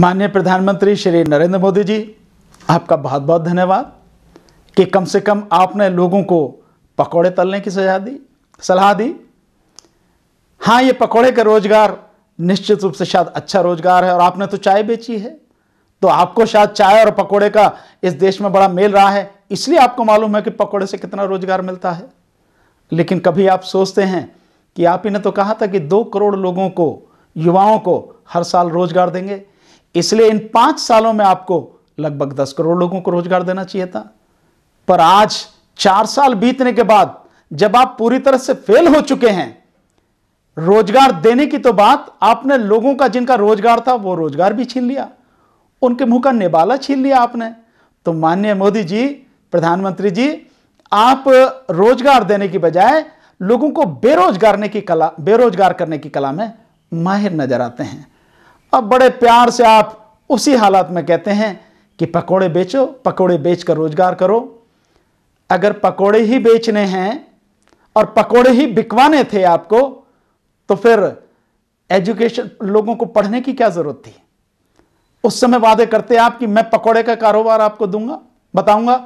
माननीय प्रधानमंत्री श्री नरेंद्र मोदी जी आपका बहुत बहुत धन्यवाद कि कम से कम आपने लोगों को पकौड़े तलने की सजा दी सलाह दी हाँ ये पकौड़े का रोजगार निश्चित रूप से शायद अच्छा रोजगार है और आपने तो चाय बेची है तो आपको शायद चाय और पकौड़े का इस देश में बड़ा मेल रहा है इसलिए आपको मालूम है कि पकौड़े से कितना रोजगार मिलता है लेकिन कभी आप सोचते हैं कि आप ही ने तो कहा था कि दो करोड़ लोगों को युवाओं को हर साल रोजगार देंगे इसलिए इन पांच सालों में आपको लगभग दस करोड़ लोगों को रोजगार देना चाहिए था पर आज चार साल बीतने के बाद जब आप पूरी तरह से फेल हो चुके हैं रोजगार देने की तो बात आपने लोगों का जिनका रोजगार था वो रोजगार भी छीन लिया उनके मुंह का निबाला छीन लिया आपने तो माननीय मोदी जी प्रधानमंत्री जी आप रोजगार देने की बजाय लोगों को बेरोजगारने की कला बेरोजगार करने की कला में माहिर नजर आते हैं अब बड़े प्यार से आप उसी हालात में कहते हैं कि पकोड़े बेचो पकोड़े बेच कर रोजगार करो अगर पकोड़े ही बेचने हैं और पकोड़े ही बिकवाने थे आपको तो फिर एजुकेशन लोगों को पढ़ने की क्या जरूरत थी उस समय वादे करते आप कि मैं पकोड़े का कारोबार आपको दूंगा बताऊंगा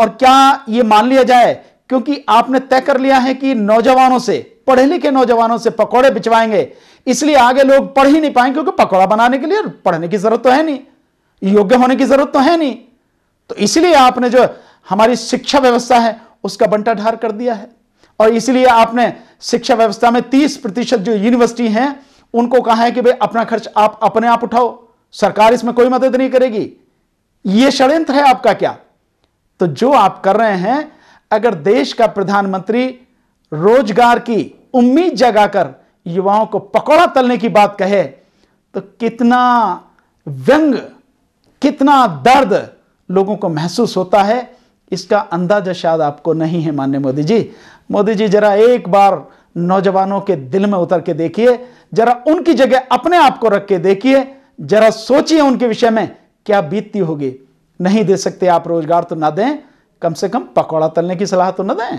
और क्या यह मान लिया जाए क्योंकि आपने तय कर लिया है कि नौजवानों से पढ़े लिखे नौजवानों से पकौड़े बिचवाएंगे इसलिए आगे लोग पढ़ ही नहीं पाएंगे क्योंकि पकौड़ा बनाने के लिए पढ़ने की जरूरत तो है नहीं योग्य होने की जरूरत तो है नहीं तो इसलिए आपने जो हमारी शिक्षा व्यवस्था है उसका बंटा ढार कर दिया है और इसलिए आपने शिक्षा व्यवस्था में तीस प्रतिशत जो यूनिवर्सिटी है उनको कहा है कि भाई अपना खर्च आप अपने आप उठाओ सरकार इसमें कोई मदद नहीं करेगी ये षड्यंत्र है आपका क्या तो जो आप कर रहे हैं अगर देश का प्रधानमंत्री रोजगार की उम्मीद जगाकर युवाओं को पकौड़ा तलने की बात कहे तो कितना व्यंग कितना दर्द लोगों को महसूस होता है इसका अंदाजा शायद आपको नहीं है मान्य मोदी जी मोदी जी जरा एक बार नौजवानों के दिल में उतर के देखिए जरा उनकी जगह अपने आप को रख के देखिए जरा सोचिए उनके विषय में क्या बीतती होगी नहीं दे सकते आप रोजगार तो ना दें कम से कम पकौड़ा तलने की सलाह तो ना दें